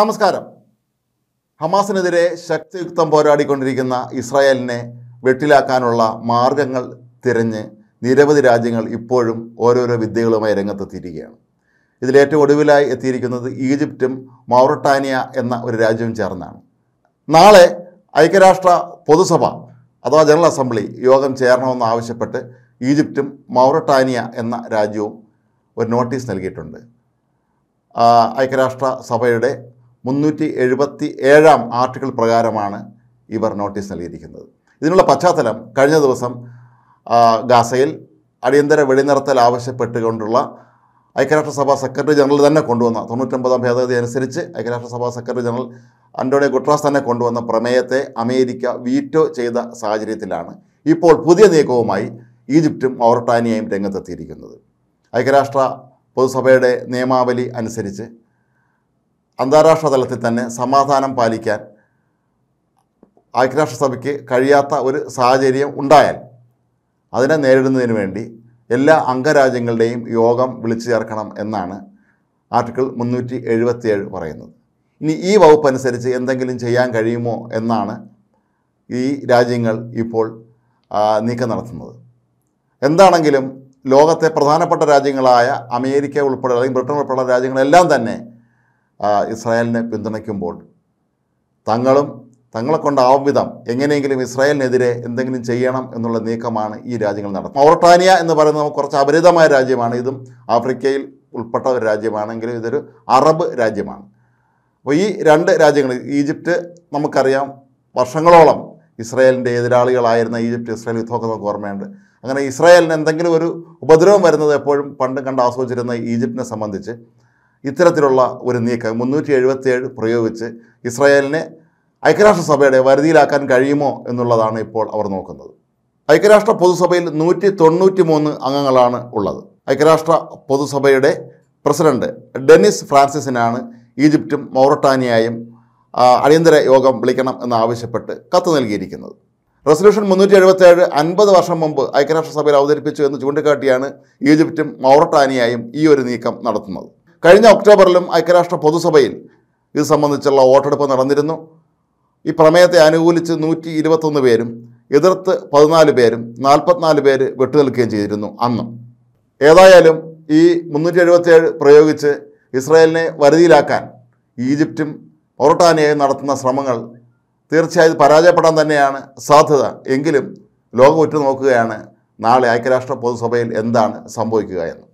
നമസ്കാരം ഹമാസിനെതിരെ ശക്തിയുക്തം പോരാടിക്കൊണ്ടിരിക്കുന്ന ഇസ്രായേലിനെ വെട്ടിലാക്കാനുള്ള മാർഗങ്ങൾ തിരഞ്ഞ് നിരവധി രാജ്യങ്ങൾ ഇപ്പോഴും ഓരോരോ വിദ്യകളുമായി രംഗത്തെത്തിയിരിക്കുകയാണ് ഇതിലേറ്റവും ഒടുവിലായി എത്തിയിരിക്കുന്നത് ഈജിപ്തും മൗറട്ടാനിയ എന്ന ഒരു രാജ്യവും ചേർന്നാണ് നാളെ ഐക്യരാഷ്ട്ര പൊതുസഭ അഥവാ ജനറൽ അസംബ്ലി യോഗം ചേരണമെന്നാവശ്യപ്പെട്ട് ഈജിപ്തും മൗറട്ടാനിയ എന്ന രാജ്യവും ഒരു നോട്ടീസ് നൽകിയിട്ടുണ്ട് ഐക്യരാഷ്ട്ര സഭയുടെ മുന്നൂറ്റി എഴുപത്തി ഏഴാം ആർട്ടിക്കിൾ പ്രകാരമാണ് ഇവർ നോട്ടീസ് നൽകിയിരിക്കുന്നത് ഇതിനുള്ള പശ്ചാത്തലം കഴിഞ്ഞ ദിവസം ഗാസയിൽ അടിയന്തര വെടിനിർത്തൽ ആവശ്യപ്പെട്ടുകൊണ്ടുള്ള ഐക്യരാഷ്ട്രസഭ സെക്രട്ടറി ജനറൽ തന്നെ കൊണ്ടുവന്ന തൊണ്ണൂറ്റൊമ്പതാം ഭേദഗതി അനുസരിച്ച് ഐക്യരാഷ്ട്രസഭ സെക്രട്ടറി ജനറൽ അന്റോണിയോ ഗുട്രാസ് തന്നെ കൊണ്ടുവന്ന പ്രമേയത്തെ അമേരിക്ക വീറ്റോ ചെയ്ത സാഹചര്യത്തിലാണ് ഇപ്പോൾ പുതിയ നീക്കവുമായി ഈജിപ്തും മൗറട്ടാനിയയും രംഗത്തെത്തിയിരിക്കുന്നത് ഐക്യരാഷ്ട്ര പൊതുസഭയുടെ നിയമാവലി അനുസരിച്ച് അന്താരാഷ്ട്ര തലത്തിൽ തന്നെ സമാധാനം പാലിക്കാൻ ഐക്യരാഷ്ട്രസഭയ്ക്ക് കഴിയാത്ത ഒരു സാഹചര്യം ഉണ്ടായാൽ അതിനെ നേരിടുന്നതിന് വേണ്ടി എല്ലാ അംഗരാജ്യങ്ങളുടെയും യോഗം വിളിച്ചു ചേർക്കണം എന്നാണ് ആർട്ടിക്കിൾ മുന്നൂറ്റി എഴുപത്തിയേഴ് പറയുന്നത് ഇനി ഈ വകുപ്പ് അനുസരിച്ച് എന്തെങ്കിലും ചെയ്യാൻ കഴിയുമോ എന്നാണ് ഈ രാജ്യങ്ങൾ ഇപ്പോൾ നീക്കം നടത്തുന്നത് എന്താണെങ്കിലും ലോകത്തെ പ്രധാനപ്പെട്ട രാജ്യങ്ങളായ അമേരിക്ക ഉൾപ്പെടെ അല്ലെങ്കിൽ ബ്രിട്ടൻ ഉൾപ്പെടെയുള്ള രാജ്യങ്ങളെല്ലാം തന്നെ ഇസ്രായേലിനെ പിന്തുണയ്ക്കുമ്പോൾ തങ്ങളും തങ്ങളെ കൊണ്ടാവും വിധം എങ്ങനെയെങ്കിലും ഇസ്രായേലിനെതിരെ എന്തെങ്കിലും ചെയ്യണം എന്നുള്ള നീക്കമാണ് ഈ രാജ്യങ്ങൾ നടത്തുന്നത് മൗറട്ടാനിയ എന്ന് പറയുന്നത് കുറച്ച് അപരിതമായ രാജ്യമാണ് ഇതും ആഫ്രിക്കയിൽ ഉൾപ്പെട്ട ഒരു രാജ്യമാണെങ്കിലും ഇതൊരു അറബ് രാജ്യമാണ് അപ്പോൾ ഈ രണ്ട് രാജ്യങ്ങൾ ഈജിപ്റ്റ് നമുക്കറിയാം വർഷങ്ങളോളം ഇസ്രായേലിൻ്റെ എതിരാളികളായിരുന്ന ഈജിപ്റ്റ് ഇസ്രായേൽ യുദ്ധമൊക്കെ നമുക്ക് ഓർമ്മയുണ്ട് അങ്ങനെ ഇസ്രായേലിന് എന്തെങ്കിലും ഒരു ഉപദ്രവം വരുന്നത് എപ്പോഴും പണ്ട് കണ്ട് ആസ്വദിച്ചിരുന്ന ഈജിപ്തിനെ സംബന്ധിച്ച് ഇത്തരത്തിലുള്ള ഒരു നീക്കം മുന്നൂറ്റി എഴുപത്തിയേഴ് പ്രയോഗിച്ച് ഇസ്രായേലിനെ ഐക്യരാഷ്ട്രസഭയുടെ വരുതിയിലാക്കാൻ കഴിയുമോ എന്നുള്ളതാണ് ഇപ്പോൾ അവർ നോക്കുന്നത് ഐക്യരാഷ്ട്ര പൊതുസഭയിൽ നൂറ്റി തൊണ്ണൂറ്റി മൂന്ന് അംഗങ്ങളാണ് ഉള്ളത് ഐക്യരാഷ്ട്ര പൊതുസഭയുടെ പ്രസിഡന്റ് ഡെന്നിസ് ഫ്രാൻസിസിനാണ് ഈജിപ്തും മൗറട്ടാനിയായും അടിയന്തര യോഗം വിളിക്കണം എന്നാവശ്യപ്പെട്ട് കത്ത് നൽകിയിരിക്കുന്നത് റെസൊല്യൂഷൻ മുന്നൂറ്റി എഴുപത്തേഴ് അൻപത് വർഷം മുമ്പ് ഐക്യരാഷ്ട്രസഭയിൽ അവതരിപ്പിച്ചു എന്ന് ചൂണ്ടിക്കാട്ടിയാണ് ഈജിപ്തും മൗറട്ടാനിയായും ഈ ഒരു നീക്കം നടത്തുന്നത് കഴിഞ്ഞ ഒക്ടോബറിലും ഐക്യരാഷ്ട്ര പൊതുസഭയിൽ ഇത് സംബന്ധിച്ചുള്ള വോട്ടെടുപ്പ് നടന്നിരുന്നു ഈ പ്രമേയത്തെ അനുകൂലിച്ച് നൂറ്റി ഇരുപത്തൊന്ന് പേരും എതിർത്ത് പതിനാല് പേരും നാൽപ്പത്തിനാല് പേര് വെട്ടുനിൽക്കുകയും ചെയ്തിരുന്നു അന്ന് ഏതായാലും ഈ മുന്നൂറ്റി എഴുപത്തിയേഴ് പ്രയോഗിച്ച് ഇസ്രായേലിനെ വരുതിയിലാക്കാൻ ഈജിപ്റ്റും മൊറട്ടാനിയയും നടത്തുന്ന ശ്രമങ്ങൾ തീർച്ചയായും പരാജയപ്പെടാൻ തന്നെയാണ് സാധ്യത എങ്കിലും ലോകം ഉറ്റുനോക്കുകയാണ് നാളെ ഐക്യരാഷ്ട്ര പൊതുസഭയിൽ എന്താണ് സംഭവിക്കുക എന്ന്